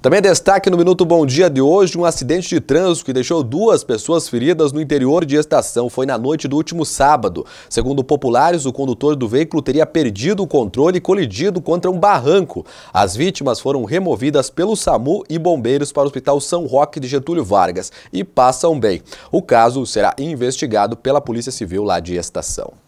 Também é destaque no Minuto Bom Dia de hoje um acidente de trânsito que deixou duas pessoas feridas no interior de estação. Foi na noite do último sábado. Segundo populares, o condutor do veículo teria perdido o controle e colidido contra um barranco. As vítimas foram removidas pelo SAMU e bombeiros para o Hospital São Roque de Getúlio Vargas e passam bem. O caso será investigado pela Polícia Civil lá de estação.